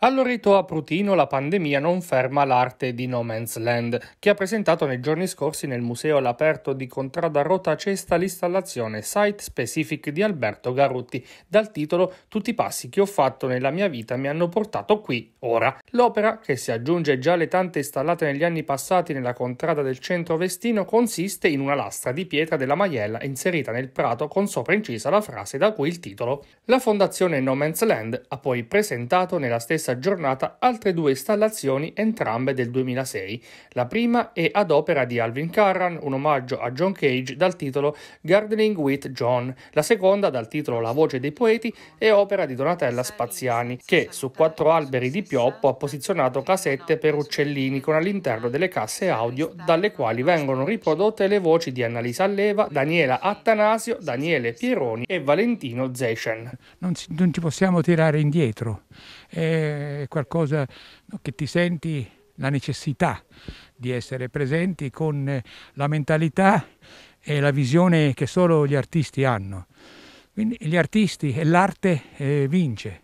All'orito a Prutino la pandemia non ferma l'arte di No Man's Land, che ha presentato nei giorni scorsi nel museo all'aperto di Contrada Rota Cesta l'installazione Site Specific di Alberto Garutti, dal titolo Tutti i passi che ho fatto nella mia vita mi hanno portato qui, ora. L'opera, che si aggiunge già alle tante installate negli anni passati nella contrada del centro vestino, consiste in una lastra di pietra della maiella inserita nel prato con sopra incisa la frase da cui il titolo. La fondazione No Man's Land ha poi presentato nella stessa stessa giornata altre due installazioni, entrambe del 2006. La prima è ad opera di Alvin Carran, un omaggio a John Cage dal titolo Gardening with John. La seconda, dal titolo La voce dei poeti, è opera di Donatella Spaziani, che su quattro alberi di pioppo ha posizionato casette per uccellini con all'interno delle casse audio dalle quali vengono riprodotte le voci di Annalisa Leva, Daniela Attanasio, Daniele Pieroni e Valentino Zeschen. Non ci, non ci possiamo tirare indietro. Eh, è qualcosa che ti senti la necessità di essere presenti con eh, la mentalità e la visione che solo gli artisti hanno. Quindi gli artisti e l'arte eh, vince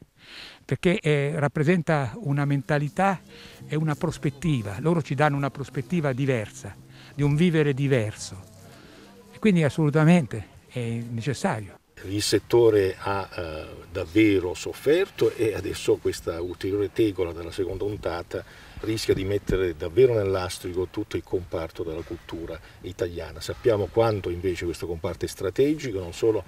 perché eh, rappresenta una mentalità e una prospettiva, loro ci danno una prospettiva diversa, di un vivere diverso. E quindi assolutamente è necessario il settore ha eh, davvero sofferto e adesso questa ulteriore tegola della seconda ondata rischia di mettere davvero nell'astrico tutto il comparto della cultura italiana. Sappiamo quanto invece questo comparto è strategico, non solo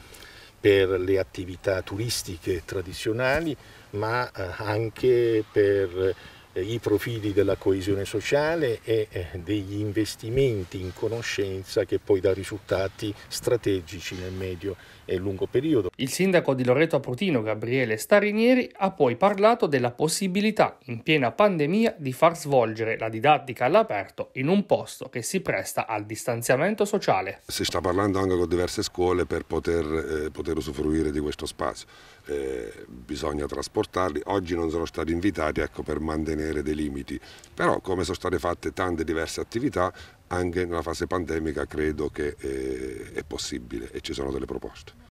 per le attività turistiche tradizionali, ma eh, anche per eh, i profili della coesione sociale e eh, degli investimenti in conoscenza che poi dà risultati strategici nel medio e lungo periodo. Il sindaco di Loreto Prutino, Gabriele Starinieri, ha poi parlato della possibilità in piena pandemia di far svolgere la didattica all'aperto in un posto che si presta al distanziamento sociale. Si sta parlando anche con diverse scuole per poter, eh, poter usufruire di questo spazio eh, bisogna trasportarli. Oggi non sono stati invitati ecco, per mantenere dei limiti, però come sono state fatte tante diverse attività, anche nella fase pandemica credo che eh, è possibile e ci sono delle proposte.